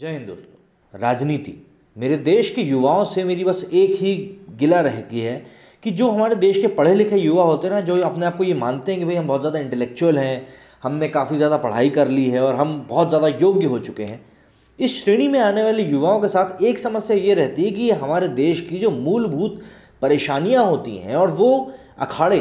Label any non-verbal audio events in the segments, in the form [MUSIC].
जय हिंद दोस्तों राजनीति मेरे देश के युवाओं से मेरी बस एक ही गिला रहती है कि जो हमारे देश के पढ़े लिखे युवा होते हैं ना जो अपने आप को ये मानते हैं कि भाई हम बहुत ज़्यादा इंटेलेक्चुअल हैं हमने काफ़ी ज़्यादा पढ़ाई कर ली है और हम बहुत ज़्यादा योग्य हो चुके हैं इस श्रेणी में आने वाले युवाओं के साथ एक समस्या ये रहती है कि हमारे देश की जो मूलभूत परेशानियाँ होती हैं और वो अखाड़े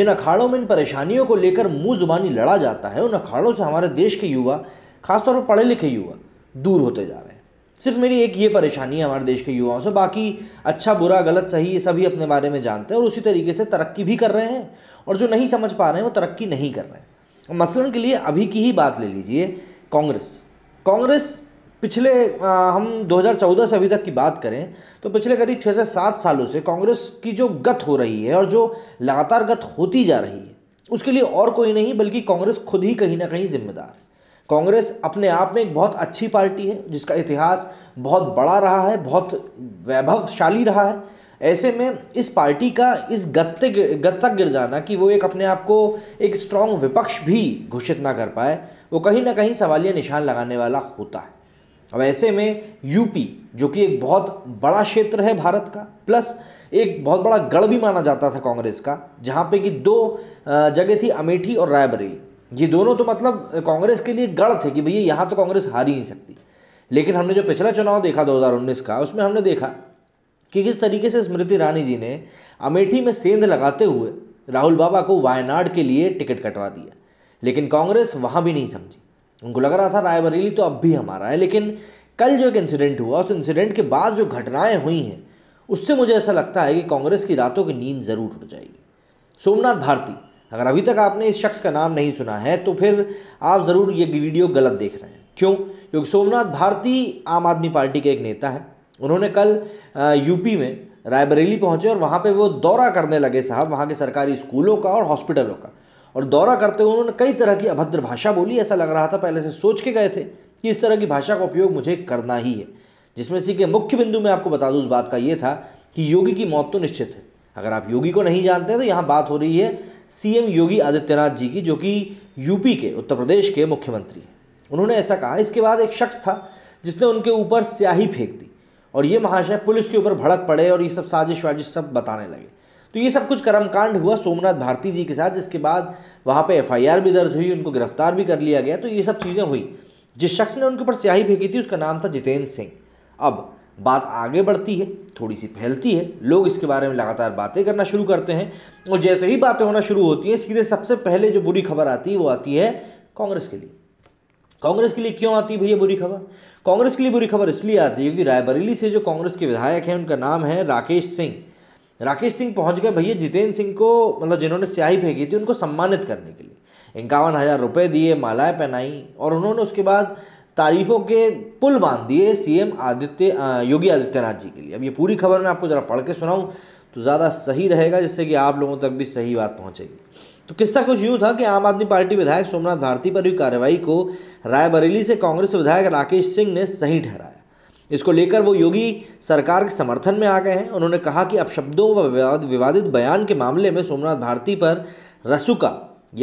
जिन अखाड़ों में इन परेशानियों को लेकर मुँह जुबानी लड़ा जाता है उन अखाड़ों से हमारे देश के युवा खासतौर पर पढ़े लिखे युवा दूर होते जा रहे हैं सिर्फ मेरी एक ये परेशानी है हमारे देश के युवाओं से बाकी अच्छा बुरा गलत सही ये सभी अपने बारे में जानते हैं और उसी तरीके से तरक्की भी कर रहे हैं और जो नहीं समझ पा रहे हैं वो तरक्की नहीं कर रहे हैं मसलन के लिए अभी की ही बात ले लीजिए कांग्रेस कांग्रेस पिछले आ, हम 2014 से अभी तक की बात करें तो पिछले करीब छः से सात सालों से कांग्रेस की जो गत हो रही है और जो लगातार गत होती जा रही है उसके लिए और कोई नहीं बल्कि कांग्रेस खुद ही कहीं ना कहीं जिम्मेदार है कांग्रेस अपने आप में एक बहुत अच्छी पार्टी है जिसका इतिहास बहुत बड़ा रहा है बहुत वैभवशाली रहा है ऐसे में इस पार्टी का इस गत्ते गत्ता तक गिर जाना कि वो एक अपने आप को एक स्ट्रांग विपक्ष भी घोषित ना कर पाए वो कहीं ना कहीं सवालिया निशान लगाने वाला होता है अब ऐसे में यूपी जो कि एक बहुत बड़ा क्षेत्र है भारत का प्लस एक बहुत बड़ा गढ़ भी माना जाता था कांग्रेस का जहाँ पे कि दो जगह थी अमेठी और रायबरेली ये दोनों तो मतलब कांग्रेस के लिए गढ़ थे कि भैया यहाँ तो कांग्रेस हार ही नहीं सकती लेकिन हमने जो पिछला चुनाव देखा 2019 का उसमें हमने देखा कि किस तरीके से स्मृति ईरानी जी ने अमेठी में सेंध लगाते हुए राहुल बाबा को वायनाड के लिए टिकट कटवा दिया लेकिन कांग्रेस वहाँ भी नहीं समझी उनको लग रहा था रायबरेली तो अब भी हमारा है लेकिन कल जो एक इंसिडेंट हुआ उस इंसिडेंट के बाद जो घटनाएं हुई हैं उससे मुझे ऐसा लगता है कि कांग्रेस की रातों की नींद ज़रूर उठ जाएगी सोमनाथ भारती अगर अभी तक आपने इस शख्स का नाम नहीं सुना है तो फिर आप ज़रूर ये वीडियो गलत देख रहे हैं क्यों क्योंकि सोमनाथ भारती आम आदमी पार्टी के एक नेता हैं उन्होंने कल यूपी में रायबरेली पहुंचे और वहाँ पे वो दौरा करने लगे साहब वहाँ के सरकारी स्कूलों का और हॉस्पिटलों का और दौरा करते हुए उन्होंने कई तरह की अभद्र भाषा बोली ऐसा लग रहा था पहले से सोच के गए थे कि इस तरह की भाषा का उपयोग मुझे करना ही है जिसमें से कि मुख्य बिंदु मैं आपको बता दूँ उस बात का ये था कि योगी की मौत तो निश्चित है अगर आप योगी को नहीं जानते तो यहाँ बात हो रही है सीएम योगी आदित्यनाथ जी की जो कि यूपी के उत्तर प्रदेश के मुख्यमंत्री हैं उन्होंने ऐसा कहा इसके बाद एक शख्स था जिसने उनके ऊपर स्याही फेंक दी और ये महाशय पुलिस के ऊपर भड़क पड़े और ये सब साजिश वाजिश सब बताने लगे तो ये सब कुछ कर्मकांड हुआ सोमनाथ भारती जी के साथ जिसके बाद वहाँ पे एफआईआर भी दर्ज हुई उनको गिरफ्तार भी कर लिया गया तो ये सब चीज़ें हुई जिस शख्स ने उनके ऊपर स्याही फेंकी थी उसका नाम था जितेंद्र सिंह अब बात आगे बढ़ती है थोड़ी सी फैलती है लोग इसके बारे में लगातार बातें करना शुरू करते हैं और जैसे ही बातें होना शुरू होती हैं सीधे सबसे पहले जो बुरी खबर आती है वो आती है कांग्रेस के लिए कांग्रेस के लिए क्यों आती है भैया बुरी खबर कांग्रेस के लिए बुरी खबर इसलिए आती है क्योंकि रायबरेली से जो कांग्रेस के विधायक हैं उनका नाम है राकेश सिंह राकेश सिंह पहुंच गए भैया जितेंद्र सिंह को मतलब जिन्होंने स्याही फेंकी थी उनको सम्मानित करने के लिए इक्यावन हज़ार रुपये दिए मालाएं पहनाई और उन्होंने उसके बाद तारीफों के पुल बांध दिए सीएम आदित्य योगी आदित्यनाथ जी के लिए अब ये पूरी खबर मैं आपको ज़रा पढ़ के सुनाऊँ तो ज़्यादा सही रहेगा जिससे कि आप लोगों तक भी सही बात पहुँचेगी तो किस्सा कुछ यूँ था कि आम आदमी पार्टी विधायक सोमनाथ भारती पर हुई कार्रवाई को रायबरेली से कांग्रेस विधायक राकेश सिंह ने सही ठहराया इसको लेकर वो योगी सरकार के समर्थन में आ गए हैं उन्होंने कहा कि अब शब्दों व विवादित बयान के मामले में सोमनाथ भारती पर रसुका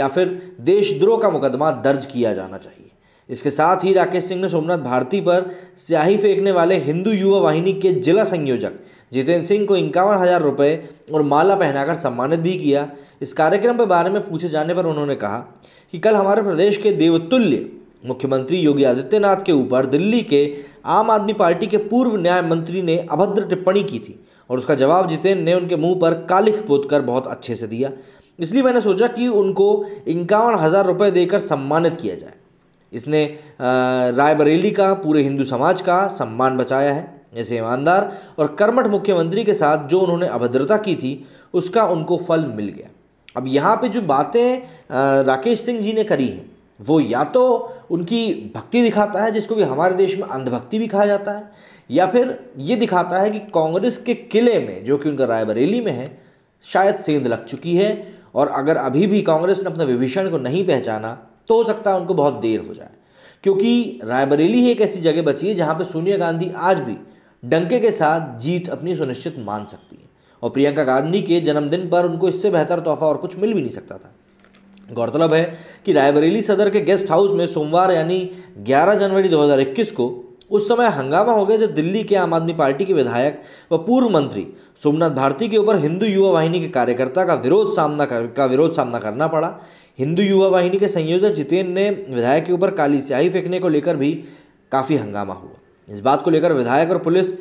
या फिर देशद्रोह का मुकदमा दर्ज किया जाना चाहिए इसके साथ ही राकेश सिंह ने सोमनाथ भारती पर स्याही फेंकने वाले हिंदू युवा वाहिनी के जिला संयोजक जितेंद्र सिंह को इक्यावन हज़ार रुपये और माला पहनाकर सम्मानित भी किया इस कार्यक्रम के बारे में पूछे जाने पर उन्होंने कहा कि कल हमारे प्रदेश के देवतुल्य मुख्यमंत्री योगी आदित्यनाथ के ऊपर दिल्ली के आम आदमी पार्टी के पूर्व न्याय मंत्री ने अभद्र टिप्पणी की थी और उसका जवाब जितेंद्र ने उनके मुंह पर कालिख पोत कर बहुत अच्छे से दिया इसलिए मैंने सोचा कि उनको इक्यावन हज़ार रुपये देकर सम्मानित किया जाए इसने रायबरेली का पूरे हिंदू समाज का सम्मान बचाया है ऐसे ईमानदार और कर्मठ मुख्यमंत्री के साथ जो उन्होंने अभद्रता की थी उसका उनको फल मिल गया अब यहाँ पे जो बातें राकेश सिंह जी ने करी हैं वो या तो उनकी भक्ति दिखाता है जिसको कि हमारे देश में अंधभक्ति भी कहा जाता है या फिर ये दिखाता है कि कांग्रेस के किले में जो कि उनका रायबरेली में है शायद सेंध लग चुकी है और अगर अभी भी कांग्रेस ने अपने विभीषण को नहीं पहचाना तो हो सकता है उनको बहुत देर हो जाए क्योंकि रायबरेली ही एक ऐसी जगह बची है जहां पर सोनिया गांधी आज भी डंके के साथ जीत अपनी सुनिश्चित मान सकती है और प्रियंका गांधी के जन्मदिन पर उनको इससे बेहतर तोहफा और कुछ मिल भी नहीं सकता था गौरतलब है कि रायबरेली सदर के गेस्ट हाउस में सोमवार यानी 11 जनवरी 2021 को उस समय हंगामा हो गया जब दिल्ली के आम आदमी पार्टी के विधायक व पूर्व मंत्री सोमनाथ भारती के ऊपर हिंदू युवा वाहिनी के कार्यकर्ता का विरोध सामना कर, का विरोध सामना करना पड़ा हिंदू युवा वाहिनी के संयोजक जितेंद्र ने विधायक के ऊपर काली स्याही फेंकने को लेकर भी काफ़ी हंगामा हुआ इस बात को लेकर विधायक और पुलिस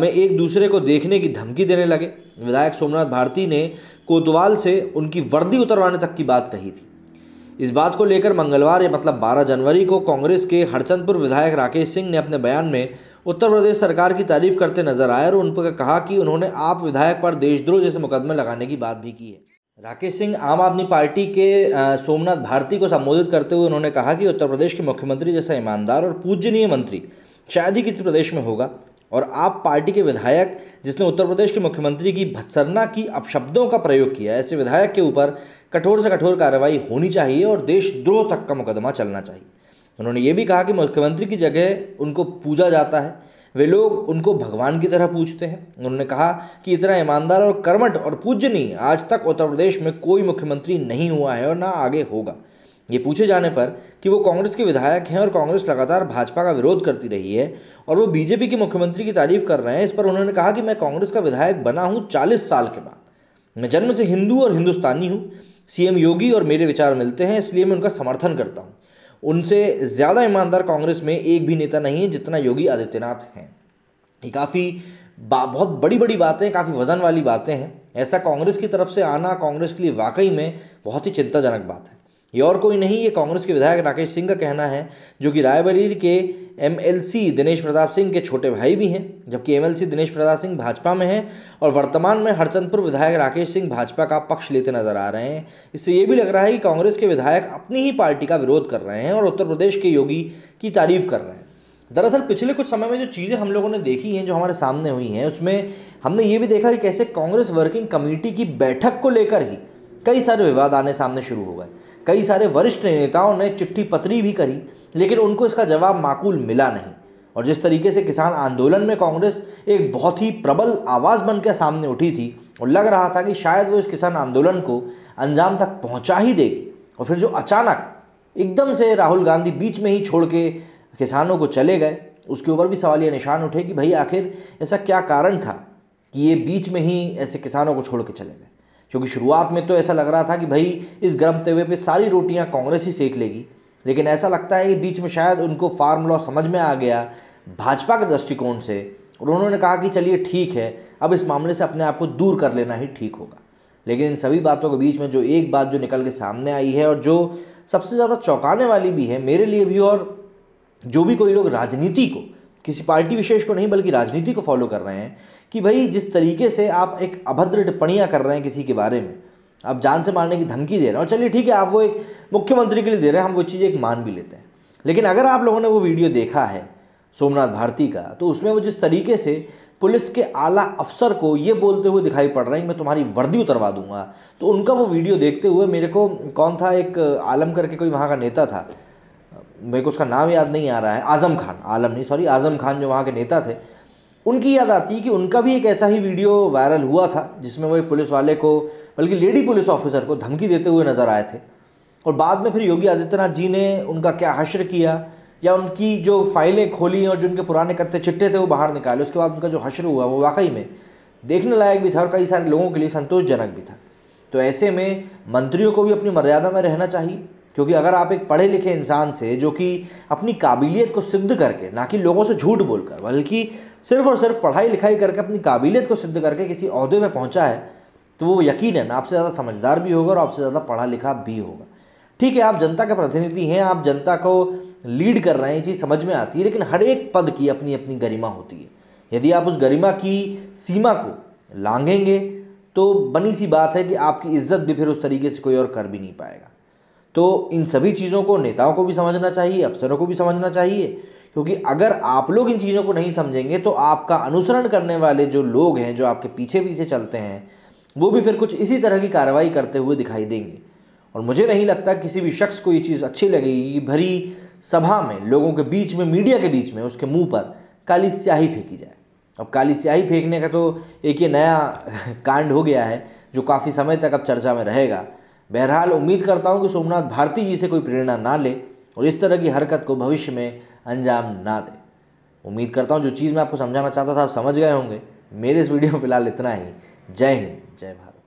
में एक दूसरे को देखने की धमकी देने लगे विधायक सोमनाथ भारती ने कोतवाल से उनकी वर्दी उतरवाने तक की बात कही थी इस बात को लेकर मंगलवार या मतलब 12 जनवरी को कांग्रेस के हरचंदपुर विधायक राकेश सिंह ने अपने बयान में उत्तर प्रदेश सरकार की तारीफ करते नजर आए और उन पर कहा कि उन्होंने आप विधायक पर देशद्रोह जैसे मुकदमे लगाने की बात भी की है राकेश सिंह आम आदमी पार्टी के सोमनाथ भारती को संबोधित करते हुए उन्होंने कहा कि उत्तर प्रदेश के मुख्यमंत्री जैसा ईमानदार और पूजनीय मंत्री शायद ही किसी प्रदेश में होगा और आप पार्टी के विधायक जिसने उत्तर प्रदेश के मुख्यमंत्री की भत्सरना की अपशब्दों का प्रयोग किया ऐसे विधायक के ऊपर कठोर से कठोर कार्रवाई होनी चाहिए और देशद्रोह तक का मुकदमा चलना चाहिए उन्होंने ये भी कहा कि मुख्यमंत्री की जगह उनको पूजा जाता है वे लोग उनको भगवान की तरह पूछते हैं उन्होंने कहा कि इतना ईमानदार और कर्मठ और पूजनीय आज तक उत्तर प्रदेश में कोई मुख्यमंत्री नहीं हुआ है और ना आगे होगा ये पूछे जाने पर कि वो कांग्रेस के विधायक हैं और कांग्रेस लगातार भाजपा का विरोध करती रही है और वो बीजेपी के मुख्यमंत्री की तारीफ कर रहे हैं इस पर उन्होंने कहा कि मैं कांग्रेस का विधायक बना हूँ चालीस साल के बाद मैं जन्म से हिंदू और हिंदुस्तानी हूँ सीएम योगी और मेरे विचार मिलते हैं इसलिए मैं उनका समर्थन करता हूँ उनसे ज़्यादा ईमानदार कांग्रेस में एक भी नेता नहीं है जितना योगी आदित्यनाथ हैं ये काफ़ी बहुत बड़ी बड़ी बातें काफ़ी वजन वाली बातें हैं ऐसा कांग्रेस की तरफ से आना कांग्रेस के लिए वाकई में बहुत ही चिंताजनक बात है ये और कोई नहीं ये कांग्रेस के विधायक राकेश सिंह का कहना है जो कि रायबरेली के एमएलसी दिनेश प्रताप सिंह के छोटे भाई भी हैं जबकि एमएलसी दिनेश प्रताप सिंह भाजपा में हैं और वर्तमान में हरचंदपुर विधायक राकेश सिंह भाजपा का पक्ष लेते नजर आ रहे हैं इससे ये भी लग रहा है कि कांग्रेस के विधायक अपनी ही पार्टी का विरोध कर रहे हैं और उत्तर प्रदेश के योगी की तारीफ कर रहे हैं दरअसल पिछले कुछ समय में जो चीज़ें हम लोगों ने देखी हैं जो हमारे सामने हुई हैं उसमें हमने ये भी देखा कि कैसे कांग्रेस वर्किंग कमेटी की बैठक को लेकर ही कई सारे विवाद आने सामने शुरू हो गए कई सारे वरिष्ठ नेताओं ने चिट्ठी पत्री भी करी लेकिन उनको इसका जवाब माकूल मिला नहीं और जिस तरीके से किसान आंदोलन में कांग्रेस एक बहुत ही प्रबल आवाज़ बनकर सामने उठी थी और लग रहा था कि शायद वो इस किसान आंदोलन को अंजाम तक पहुंचा ही देगी और फिर जो अचानक एकदम से राहुल गांधी बीच में ही छोड़ के किसानों को चले गए उसके ऊपर भी सवाल ये निशान उठे कि भाई आखिर ऐसा क्या कारण था कि ये बीच में ही ऐसे किसानों को छोड़ के चले गए क्योंकि शुरुआत में तो ऐसा लग रहा था कि भाई इस गर्म तवे पे सारी रोटियां कांग्रेस ही सेक लेगी लेकिन ऐसा लगता है कि बीच में शायद उनको फार्मूला समझ में आ गया भाजपा के दृष्टिकोण से और उन्होंने कहा कि चलिए ठीक है अब इस मामले से अपने आप को दूर कर लेना ही ठीक होगा लेकिन इन सभी बातों के बीच में जो एक बात जो निकल के सामने आई है और जो सबसे ज़्यादा चौंकाने वाली भी है मेरे लिए भी और जो भी कोई लोग राजनीति को किसी पार्टी विशेष को नहीं बल्कि राजनीति को फॉलो कर रहे हैं कि भाई जिस तरीके से आप एक अभद्र टिप्पणियाँ कर रहे हैं किसी के बारे में आप जान से मारने की धमकी दे रहे हैं और चलिए ठीक है आप वो एक मुख्यमंत्री के लिए दे रहे हैं हम वो चीज़ एक मान भी लेते हैं लेकिन अगर आप लोगों ने वो वीडियो देखा है सोमनाथ भारती का तो उसमें वो जिस तरीके से पुलिस के आला अफसर को ये बोलते हुए दिखाई पड़ रहा है कि मैं तुम्हारी वर्दी उतरवा दूंगा तो उनका वो वीडियो देखते हुए मेरे को कौन था एक आलम करके कोई वहाँ का नेता था मेरे को उसका नाम याद नहीं आ रहा है आज़म खान आलम नहीं सॉरी आज़म खान जो वहाँ के नेता थे उनकी याद आती है कि उनका भी एक ऐसा ही वीडियो वायरल हुआ था जिसमें वो एक पुलिस वाले को बल्कि लेडी पुलिस ऑफिसर को धमकी देते हुए नज़र आए थे और बाद में फिर योगी आदित्यनाथ जी ने उनका क्या हश्र किया या उनकी जो फाइलें खोली और जो उनके पुराने कत्ते चिट्टे थे वो बाहर निकाले उसके बाद उनका जो हश्र हुआ वो वाकई में देखने लायक भी था और कई सारे लोगों के लिए संतोषजनक भी था तो ऐसे में मंत्रियों को भी अपनी मर्यादा में रहना चाहिए क्योंकि अगर आप एक पढ़े लिखे इंसान से जो कि अपनी काबिलियत को सिद्ध करके ना कि लोगों से झूठ बोलकर बल्कि सिर्फ और सिर्फ पढ़ाई लिखाई करके अपनी काबिलियत को सिद्ध करके किसी अहदे में पहुंचा है तो वो यकीन है ना आपसे ज़्यादा समझदार भी होगा और आपसे ज़्यादा पढ़ा लिखा भी होगा ठीक है आप जनता के प्रतिनिधि हैं आप जनता को लीड कर रहे हैं ये चीज़ समझ में आती है लेकिन हर एक पद की अपनी अपनी गरिमा होती है यदि आप उस गरिमा की सीमा को लांघेंगे तो बनी सी बात है कि आपकी इज्जत भी फिर उस तरीके से कोई और कर भी नहीं पाएगा तो इन सभी चीज़ों को नेताओं को भी समझना चाहिए अफसरों को भी समझना चाहिए क्योंकि अगर आप लोग इन चीज़ों को नहीं समझेंगे तो आपका अनुसरण करने वाले जो लोग हैं जो आपके पीछे पीछे चलते हैं वो भी फिर कुछ इसी तरह की कार्रवाई करते हुए दिखाई देंगे और मुझे नहीं लगता किसी भी शख्स को ये चीज़ अच्छी लगेगी भरी सभा में लोगों के बीच में मीडिया के बीच में उसके मुंह पर काली स्याही फेंकी जाए अब काली स्याही फेंकने का तो एक ये नया [LAUGHS] कांड हो गया है जो काफ़ी समय तक अब चर्चा में रहेगा बहरहाल उम्मीद करता हूँ कि सोमनाथ भारती जी से कोई प्रेरणा ना ले और इस तरह की हरकत को भविष्य में अंजाम ना दें उम्मीद करता हूँ जो चीज़ मैं आपको समझाना चाहता था आप समझ गए होंगे मेरे इस वीडियो में फिलहाल इतना ही जय हिंद जय भारत